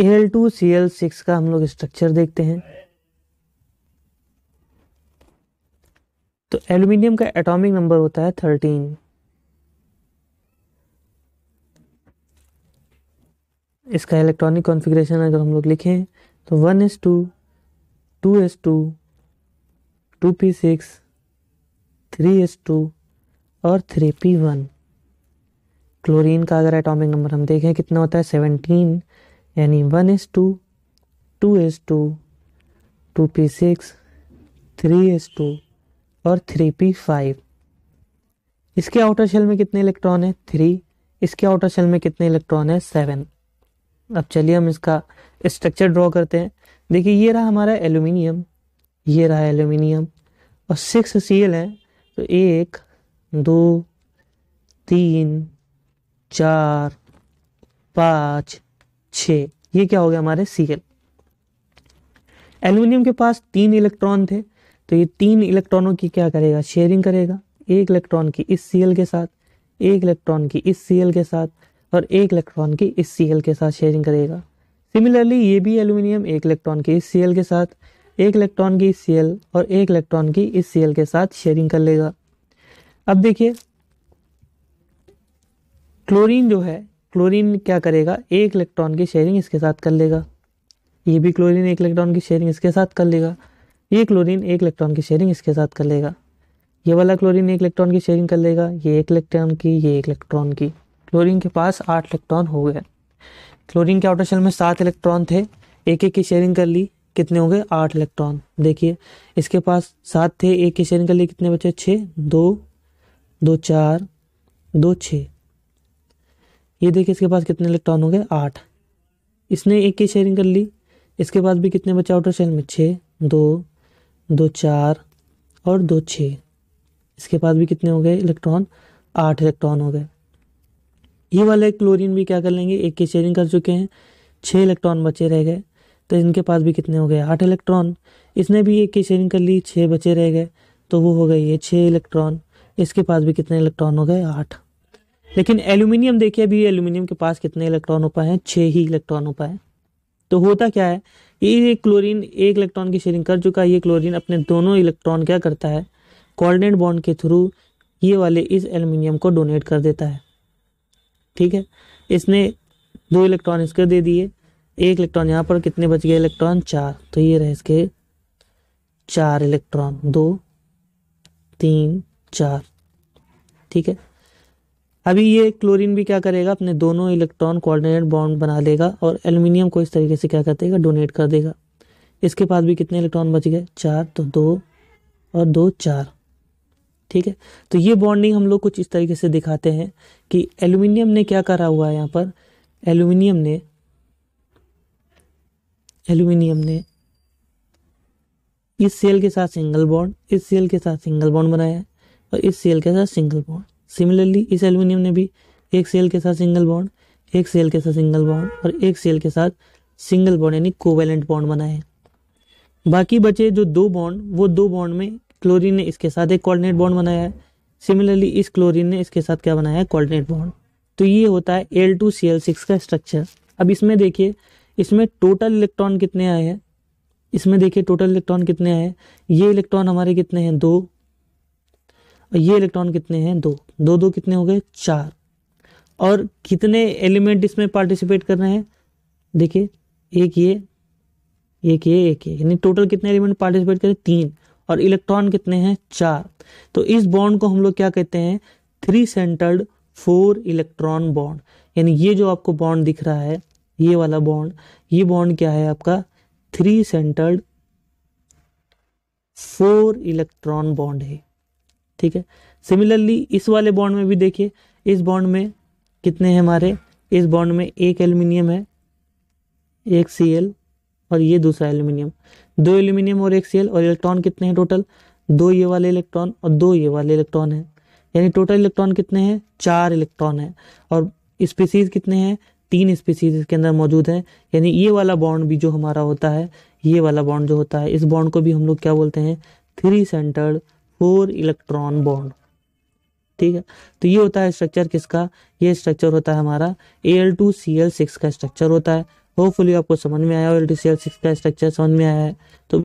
L two C L six का हम लोग स्ट्रक्चर देखते हैं तो एल्यूमिनियम का एटॉमिक नंबर होता है थर्टीन इसका इलेक्ट्रॉनिक कॉन्फ़िगरेशन अगर हम लोग लिखें तो one S two two S two two P six three S two और थ्री पी वन क्लोरीन का अगर एटॉमिक नंबर हम देखें कितना होता है सेवनटीन यानी one S two two S two two P six three S two और थ्री पी फाइव इसके आउटर शेल में कितने इलेक्ट्रॉन है थ्री इसके आउटर शेल में कितने इलेक्ट्रॉन है सेवन अब चलिए हम इसका स्ट्रक्चर ड्रॉ करते हैं देखिए ये रहा हमारा एल्यूमिनियम ये रहा एल्यूमिनियम और सिक्स सी एल है तो एक दो तीन चार पाँच छः ये क्या हो गया हमारे सी एल्यूमिनियम के पास तीन इलेक्ट्रॉन थे तो ये तीन इलेक्ट्रॉनों की क्या करेगा शेयरिंग करेगा एक इलेक्ट्रॉन की इस सी के साथ एक इलेक्ट्रॉन की इस सी के साथ और एक इलेक्ट्रॉन की इस सी के साथ शेयरिंग करेगा सिमिलरली ये भी एल्यूमिनियम एक इलेक्ट्रॉन की इस सी के साथ एक इलेक्ट्रॉन की इस सी और एक इलेक्ट्रॉन की इस सी के साथ शेयरिंग कर लेगा अब देखिए क्लोरीन जो है क्लोरीन क्या करेगा एक इलेक्ट्रॉन की शेयरिंग इसके साथ कर लेगा ये भी क्लोरीन एक इलेक्ट्रॉन की शेयरिंग इसके साथ कर लेगा ये क्लोरीन एक इलेक्ट्रॉन की शेयरिंग इसके साथ कर लेगा ये वाला क्लोरीन एक इलेक्ट्रॉन की शेयरिंग कर लेगा ये एक इलेक्ट्रॉन की ये एक इलेक्ट्रॉन की क्लोरीन के पास आठ इलेक्ट्रॉन हो गए क्लोरीन के आउटर शेल में सात इलेक्ट्रॉन थे एक एक की शेयरिंग कर ली कितने हो गए आठ इलेक्ट्रॉन देखिए इसके पास सात थे एक की शेयरिंग कर ली कितने बचे छः दो दो चार दो छः ये देखिए इसके पास कितने इलेक्ट्रॉन हो गए आठ इसने एक की शेयरिंग कर ली इसके पास भी कितने बचे आउटर शेल में छः दो दो चार और दो छः इसके पास भी कितने हो गए इलेक्ट्रॉन आठ इलेक्ट्रॉन हो गए ये वाले क्लोरीन भी क्या कर लेंगे एक की शेयरिंग कर चुके हैं छः इलेक्ट्रॉन बचे रह गए तो इनके पास भी कितने हो गए आठ इलेक्ट्रॉन इसने भी एक की शेयरिंग कर ली छः बचे रह गए तो वो हो गए ये छः इलेक्ट्रॉन इसके पास भी कितने इलेक्ट्रॉन हो गए आठ लेकिन एल्यूमिनियम देखिए अभी एल्यूमिनियम के पास कितने इलेक्ट्रॉन उपाय हैं छः ही इलेक्ट्रॉन उपाय तो होता क्या है ये क्लोरीन एक इलेक्ट्रॉन की शेयरिंग कर चुका है ये क्लोरीन अपने दोनों इलेक्ट्रॉन क्या करता है कोऑर्डिनेट बॉन्ड के थ्रू ये वाले इस एल्यूमिनियम को डोनेट कर देता है ठीक है इसने दो इलेक्ट्रॉन इसके दे दिए एक इलेक्ट्रॉन यहाँ पर कितने बच गए इलेक्ट्रॉन चार तो ये रहे इसके चार इलेक्ट्रॉन दो तीन चार ठीक है अभी ये क्लोरीन भी क्या करेगा अपने दोनों इलेक्ट्रॉन कोऑर्डिनेट बॉन्ड बना लेगा और एल्यूमिनियम को इस तरीके से क्या कर देगा डोनेट कर देगा इसके पास भी कितने इलेक्ट्रॉन बच गए चार तो दो और दो चार ठीक है तो ये बॉन्डिंग हम लोग कुछ इस तरीके से दिखाते हैं कि एल्यूमिनियम ने क्या करा हुआ है यहाँ पर एल्यूमिनियम ने एल्यूमिनियम ने इस सेल के साथ सिंगल बॉन्ड इस सेल के साथ सिंगल बॉन्ड बनाया है और इस सेल के साथ सिंगल बॉन्ड सिमिलरली इस एल्यूमिनियम ने भी एक सेल के साथ सिंगल बॉन्ड एक सेल के साथ सिंगल बॉन्ड और एक सेल के साथ सिंगल बॉन्ड यानी कोवेलेंट बॉन्ड बनाए हैं बाकी बचे जो दो बॉन्ड वो दो बॉन्ड में क्लोरीन ने इसके साथ एक कोऑर्डिनेट बॉन्ड बनाया है सिमिलरली इस क्लोरीन ने इसके साथ क्या बनाया है कोऑर्डिनेट बॉन्ड तो ये होता है L two C L six का स्ट्रक्चर अब इसमें देखिए इसमें टोटल इलेक्ट्रॉन कितने आए हैं इसमें देखिए टोटल इलेक्ट्रॉन कितने आए हैं ये इलेक्ट्रॉन हमारे कितने हैं दो और ये इलेक्ट्रॉन कितने हैं दो दो दो कितने हो गए चार और कितने एलिमेंट इसमें पार्टिसिपेट कर रहे हैं देखिए एक ये एक ये एक ये यानी टोटल कितने एलिमेंट पार्टिसिपेट करें तीन और इलेक्ट्रॉन कितने हैं चार तो इस बॉन्ड को हम लोग क्या कहते हैं three centred four electron bond यानी ये जो आपको बॉन्ड दिख रहा है ये वाला बॉन्ड ये बॉन्ड क्या है आपका three centred four electron bond है ठीक है सिमिलरली इस वाले बॉन्ड में भी देखिए इस बॉन्ड में कितने हैं हमारे इस बॉन्ड में एक एल्यूमिनियम है एक सी एल और ये दूसरा एल्यूमिनियम दो एल्यूमिनियम और एक सी एल और इलेक्ट्रॉन कितने हैं टोटल दो ये वाले इलेक्ट्रॉन और दो ये वाले इलेक्ट्रॉन हैं यानी टोटल इलेक्ट्रॉन कितने हैं चार इलेक्ट्रॉन हैं और स्पीसीज कितने हैं तीन स्पीसीज इसके अंदर मौजूद हैं यानी ये वाला बॉन्ड भी जो हमारा होता है ये वाला बॉन्ड जो होता है इस बॉन्ड को भी हम लोग क्या बोलते हैं three centred four electron bond ठीक है तो ये होता है स्ट्रक्चर किसका ये स्ट्रक्चर होता है हमारा L two C L six का स्ट्रक्चर होता है होपफुली आपको समझ में आया L two C L six का स्ट्रक्चर समझ में आया है तो